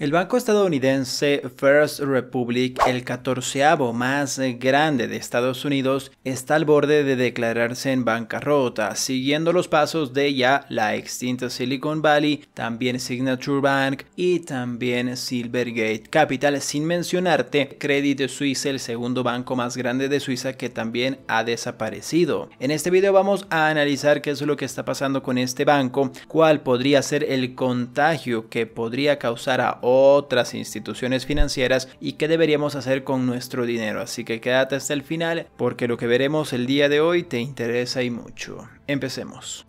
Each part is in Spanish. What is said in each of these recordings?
El banco estadounidense First Republic, el catorceavo más grande de Estados Unidos, está al borde de declararse en bancarrota, siguiendo los pasos de ya la extinta Silicon Valley, también Signature Bank y también Silvergate Capital, sin mencionarte Credit Suisse, el segundo banco más grande de Suiza que también ha desaparecido. En este video vamos a analizar qué es lo que está pasando con este banco, cuál podría ser el contagio que podría causar a otras instituciones financieras y qué deberíamos hacer con nuestro dinero. Así que quédate hasta el final porque lo que veremos el día de hoy te interesa y mucho. Empecemos.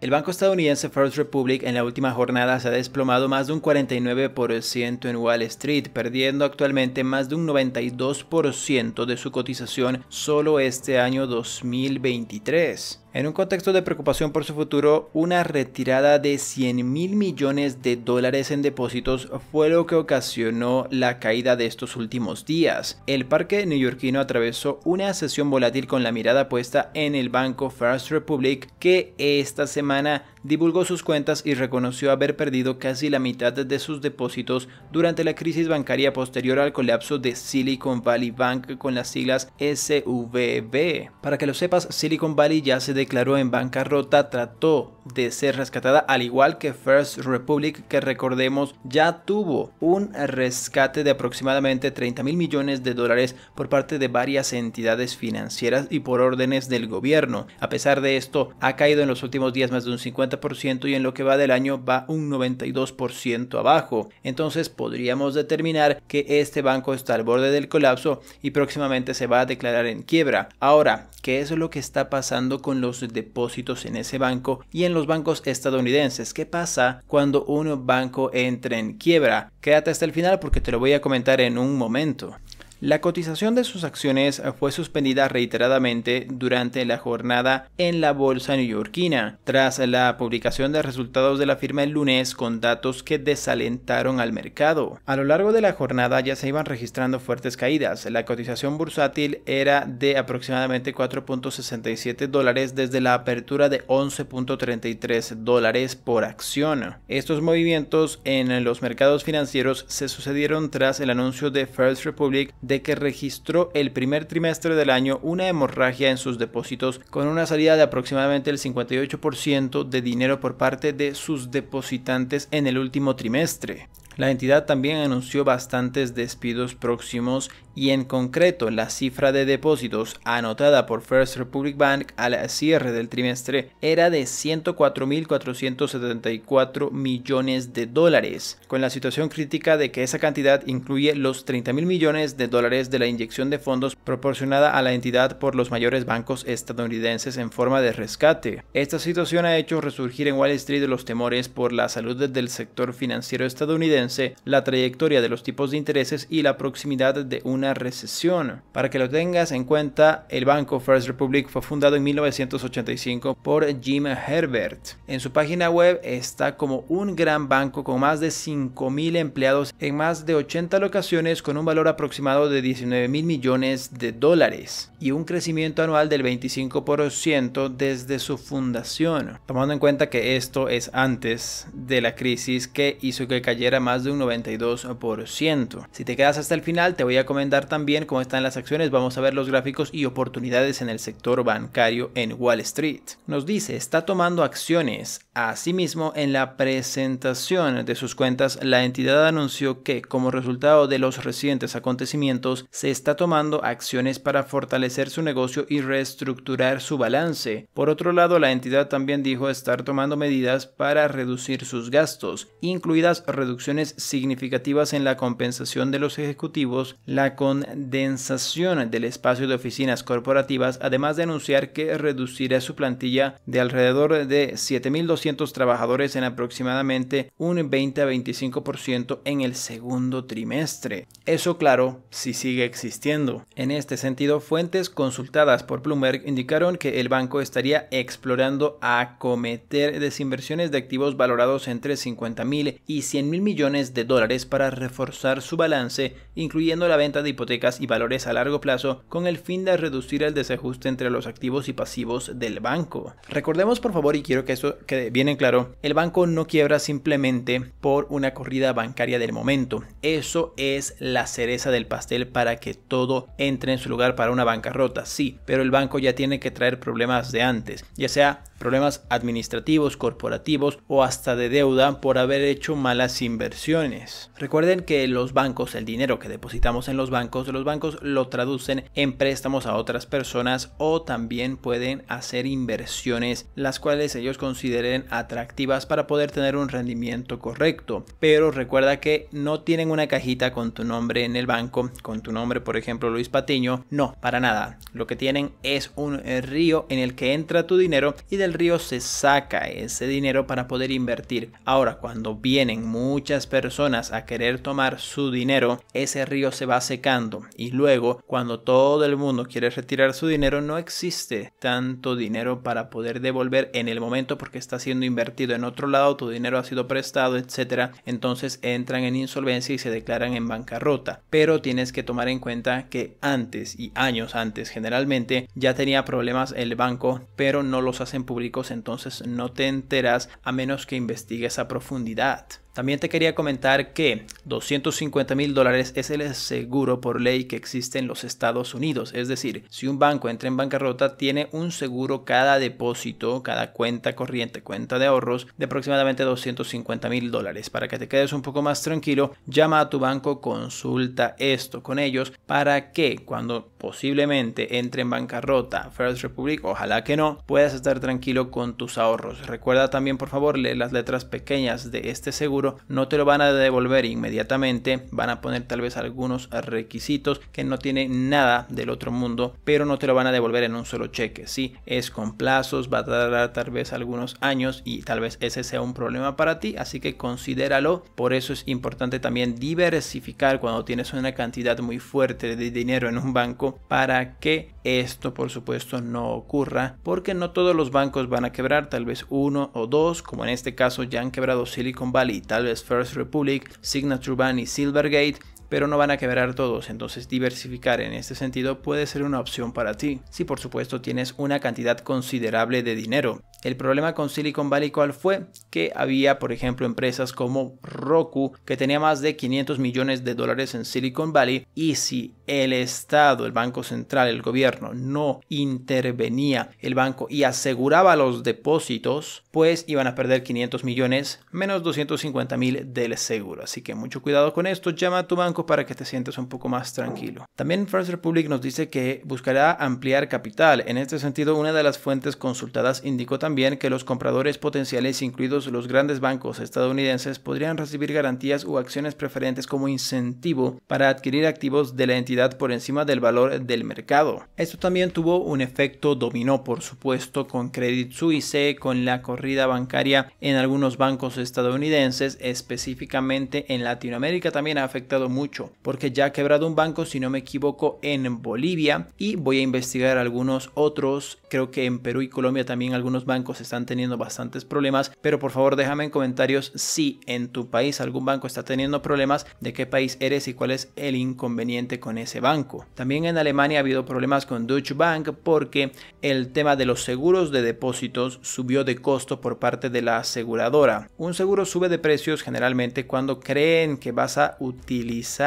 El banco estadounidense First Republic en la última jornada se ha desplomado más de un 49% en Wall Street, perdiendo actualmente más de un 92% de su cotización solo este año 2023. En un contexto de preocupación por su futuro, una retirada de 100 mil millones de dólares en depósitos fue lo que ocasionó la caída de estos últimos días. El parque neoyorquino atravesó una sesión volátil con la mirada puesta en el banco First Republic que esta semana divulgó sus cuentas y reconoció haber perdido casi la mitad de sus depósitos durante la crisis bancaria posterior al colapso de Silicon Valley Bank con las siglas SVB. Para que lo sepas, Silicon Valley ya se declaró en bancarrota, trató de ser rescatada, al igual que First Republic, que recordemos ya tuvo un rescate de aproximadamente 30 mil millones de dólares por parte de varias entidades financieras y por órdenes del gobierno. A pesar de esto, ha caído en los últimos días más de un 50% y en lo que va del año va un 92% abajo. Entonces podríamos determinar que este banco está al borde del colapso y próximamente se va a declarar en quiebra. Ahora, ¿qué es lo que está pasando con los depósitos en ese banco y en los bancos estadounidenses. ¿Qué pasa cuando un banco entra en quiebra? Quédate hasta el final porque te lo voy a comentar en un momento. La cotización de sus acciones fue suspendida reiteradamente durante la jornada en la bolsa neoyorquina, tras la publicación de resultados de la firma el lunes con datos que desalentaron al mercado. A lo largo de la jornada ya se iban registrando fuertes caídas. La cotización bursátil era de aproximadamente 4.67 dólares desde la apertura de 11.33 dólares por acción. Estos movimientos en los mercados financieros se sucedieron tras el anuncio de First Republic de que registró el primer trimestre del año una hemorragia en sus depósitos con una salida de aproximadamente el 58% de dinero por parte de sus depositantes en el último trimestre. La entidad también anunció bastantes despidos próximos y en concreto la cifra de depósitos anotada por First Republic Bank al cierre del trimestre era de 104.474 millones de dólares, con la situación crítica de que esa cantidad incluye los 30.000 millones de dólares de la inyección de fondos proporcionada a la entidad por los mayores bancos estadounidenses en forma de rescate. Esta situación ha hecho resurgir en Wall Street los temores por la salud del sector financiero estadounidense, la trayectoria de los tipos de intereses y la proximidad de una recesión. Para que lo tengas en cuenta, el banco First Republic fue fundado en 1985 por Jim Herbert. En su página web está como un gran banco con más de 5.000 empleados en más de 80 locaciones con un valor aproximado de 19 mil millones de dólares y un crecimiento anual del 25% desde su fundación, tomando en cuenta que esto es antes de la crisis que hizo que cayera más de un 92%. Si te quedas hasta el final, te voy a comentar también cómo están las acciones, vamos a ver los gráficos y oportunidades en el sector bancario en Wall Street. Nos dice, está tomando acciones. Asimismo, en la presentación de sus cuentas, la entidad anunció que, como resultado de los recientes acontecimientos, se está tomando acciones para fortalecer su negocio y reestructurar su balance. Por otro lado, la entidad también dijo estar tomando medidas para reducir sus gastos, incluidas reducciones significativas en la compensación de los ejecutivos, la condensación del espacio de oficinas corporativas, además de anunciar que reducirá su plantilla de alrededor de 7.200 trabajadores en aproximadamente un 20 a 25% en el segundo trimestre. Eso claro, si sigue existiendo. En este sentido, fuentes consultadas por Bloomberg indicaron que el banco estaría explorando acometer desinversiones de activos valorados entre 50.000 y 100.000 millones de dólares para reforzar su balance, incluyendo la venta de hipotecas y valores a largo plazo con el fin de reducir el desajuste entre los activos y pasivos del banco. Recordemos por favor, y quiero que eso quede bien en claro, el banco no quiebra simplemente por una corrida bancaria del momento. Eso es la cereza del pastel para que todo entre en su lugar para una bancarrota, sí, pero el banco ya tiene que traer problemas de antes, ya sea problemas administrativos, corporativos o hasta de deuda por haber hecho malas inversiones. Recuerden que los bancos, el dinero que depositamos en los bancos, bancos. Los bancos lo traducen en préstamos a otras personas o también pueden hacer inversiones las cuales ellos consideren atractivas para poder tener un rendimiento correcto. Pero recuerda que no tienen una cajita con tu nombre en el banco, con tu nombre por ejemplo Luis Patiño, no, para nada. Lo que tienen es un río en el que entra tu dinero y del río se saca ese dinero para poder invertir. Ahora, cuando vienen muchas personas a querer tomar su dinero, ese río se va a secar y luego cuando todo el mundo quiere retirar su dinero no existe tanto dinero para poder devolver en el momento porque está siendo invertido en otro lado, tu dinero ha sido prestado, etcétera, entonces entran en insolvencia y se declaran en bancarrota. Pero tienes que tomar en cuenta que antes y años antes generalmente ya tenía problemas el banco, pero no los hacen públicos, entonces no te enteras a menos que investigues a profundidad. También te quería comentar que 250 mil dólares es el seguro por ley que existe en los Estados Unidos. Es decir, si un banco entra en bancarrota, tiene un seguro cada depósito, cada cuenta corriente, cuenta de ahorros de aproximadamente 250 mil dólares. Para que te quedes un poco más tranquilo, llama a tu banco, consulta esto con ellos para que cuando posiblemente entre en bancarrota First Republic, ojalá que no, puedas estar tranquilo con tus ahorros. Recuerda también, por favor, leer las letras pequeñas de este seguro no te lo van a devolver inmediatamente, van a poner tal vez algunos requisitos que no tiene nada del otro mundo, pero no te lo van a devolver en un solo cheque, ¿sí? Es con plazos, va a tardar tal vez algunos años y tal vez ese sea un problema para ti, así que considéralo, por eso es importante también diversificar cuando tienes una cantidad muy fuerte de dinero en un banco para que esto por supuesto no ocurra porque no todos los bancos van a quebrar tal vez uno o dos como en este caso ya han quebrado Silicon Valley tal vez First Republic, Signature Band y Silvergate, pero no van a quebrar todos, entonces diversificar en este sentido puede ser una opción para ti, si por supuesto tienes una cantidad considerable de dinero. El problema con Silicon Valley cuál fue que había, por ejemplo, empresas como Roku que tenía más de 500 millones de dólares en Silicon Valley y si el Estado, el Banco Central, el gobierno no intervenía el banco y aseguraba los depósitos, pues iban a perder 500 millones menos 250 mil del seguro. Así que mucho cuidado con esto, llama a tu banco para que te sientas un poco más tranquilo. También First Republic nos dice que buscará ampliar capital. En este sentido, una de las fuentes consultadas indicó también que los compradores potenciales, incluidos los grandes bancos estadounidenses, podrían recibir garantías o acciones preferentes como incentivo para adquirir activos de la entidad por encima del valor del mercado. Esto también tuvo un efecto dominó, por supuesto, con Credit Suisse, con la corrida bancaria en algunos bancos estadounidenses, específicamente en Latinoamérica también ha afectado mucho porque ya ha quebrado un banco, si no me equivoco, en Bolivia y voy a investigar algunos otros. Creo que en Perú y Colombia también algunos bancos están teniendo bastantes problemas, pero por favor déjame en comentarios si en tu país algún banco está teniendo problemas, de qué país eres y cuál es el inconveniente con ese banco. También en Alemania ha habido problemas con Deutsche Bank porque el tema de los seguros de depósitos subió de costo por parte de la aseguradora. Un seguro sube de precios generalmente cuando creen que vas a utilizar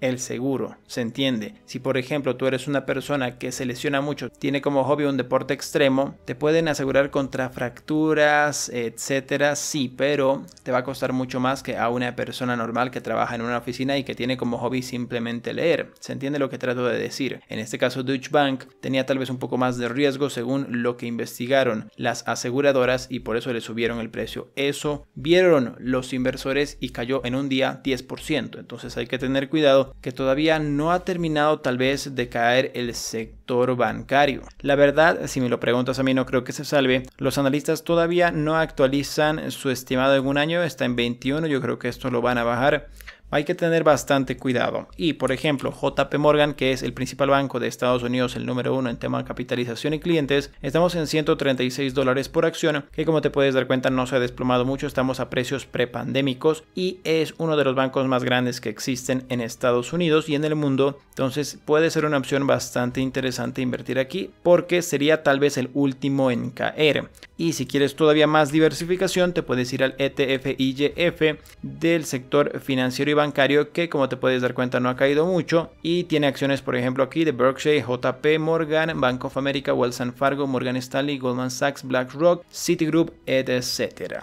el seguro, ¿se entiende? Si por ejemplo tú eres una persona que se lesiona mucho, tiene como hobby un deporte extremo, te pueden asegurar contra fracturas, etcétera, sí, pero te va a costar mucho más que a una persona normal que trabaja en una oficina y que tiene como hobby simplemente leer. ¿Se entiende lo que trato de decir? En este caso Deutsche Bank tenía tal vez un poco más de riesgo según lo que investigaron las aseguradoras y por eso le subieron el precio. Eso vieron los inversores y cayó en un día 10%. Entonces hay que tener cuidado que todavía no ha terminado tal vez de caer el sector bancario. La verdad, si me lo preguntas a mí no creo que se salve. Los analistas todavía no actualizan su estimado en un año, está en 21, yo creo que esto lo van a bajar hay que tener bastante cuidado. Y por ejemplo, JP Morgan, que es el principal banco de Estados Unidos, el número uno en tema de capitalización y clientes, estamos en 136 dólares por acción, que como te puedes dar cuenta no se ha desplomado mucho, estamos a precios prepandémicos y es uno de los bancos más grandes que existen en Estados Unidos y en el mundo. Entonces puede ser una opción bastante interesante invertir aquí porque sería tal vez el último en caer. Y si quieres todavía más diversificación, te puedes ir al ETF IGF del sector financiero y bancario que como te puedes dar cuenta no ha caído mucho y tiene acciones por ejemplo aquí de Berkshire, JP Morgan, Bank of America, Wells Fargo, Morgan Stanley, Goldman Sachs, BlackRock, Citigroup, etc.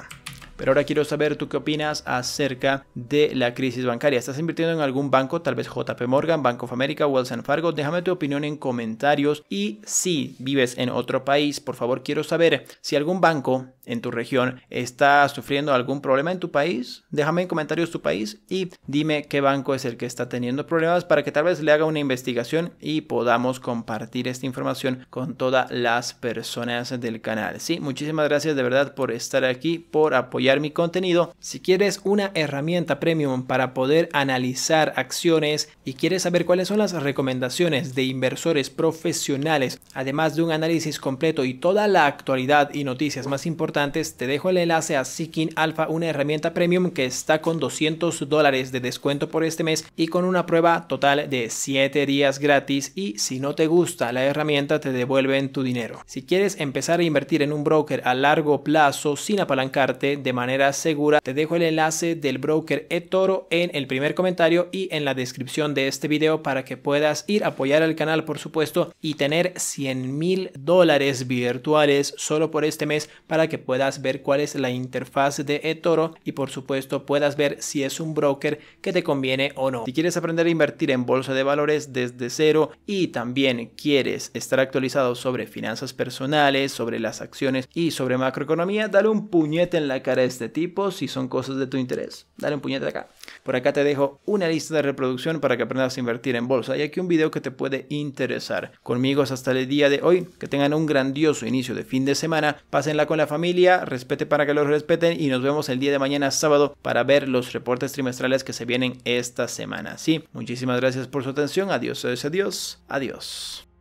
Pero ahora quiero saber tú qué opinas acerca de la crisis bancaria. ¿Estás invirtiendo en algún banco? Tal vez JP Morgan, Bank of America, Wells Fargo. Déjame tu opinión en comentarios. Y si vives en otro país, por favor, quiero saber si algún banco en tu región está sufriendo algún problema en tu país. Déjame en comentarios tu país y dime qué banco es el que está teniendo problemas para que tal vez le haga una investigación y podamos compartir esta información con todas las personas del canal. Sí, muchísimas gracias de verdad por estar aquí, por apoyar mi contenido, si quieres una herramienta premium para poder analizar acciones y quieres saber cuáles son las recomendaciones de inversores profesionales, además de un análisis completo y toda la actualidad y noticias más importantes, te dejo el enlace a Seeking Alpha, una herramienta premium que está con 200 dólares de descuento por este mes y con una prueba total de 7 días gratis y si no te gusta la herramienta te devuelven tu dinero. Si quieres empezar a invertir en un broker a largo plazo sin apalancarte de manera segura. Te dejo el enlace del broker eToro en el primer comentario y en la descripción de este video para que puedas ir a apoyar al canal, por supuesto, y tener 100 mil dólares virtuales solo por este mes para que puedas ver cuál es la interfaz de eToro y, por supuesto, puedas ver si es un broker que te conviene o no. Si quieres aprender a invertir en bolsa de valores desde cero y también quieres estar actualizado sobre finanzas personales, sobre las acciones y sobre macroeconomía, dale un puñete en la cara este tipo. Si son cosas de tu interés, dale un puñete acá. Por acá te dejo una lista de reproducción para que aprendas a invertir en bolsa. Y aquí un video que te puede interesar. Conmigo hasta el día de hoy. Que tengan un grandioso inicio de fin de semana. Pásenla con la familia. Respete para que los respeten. Y nos vemos el día de mañana sábado para ver los reportes trimestrales que se vienen esta semana. Sí, muchísimas gracias por su atención. Adiós, adiós, adiós. adiós.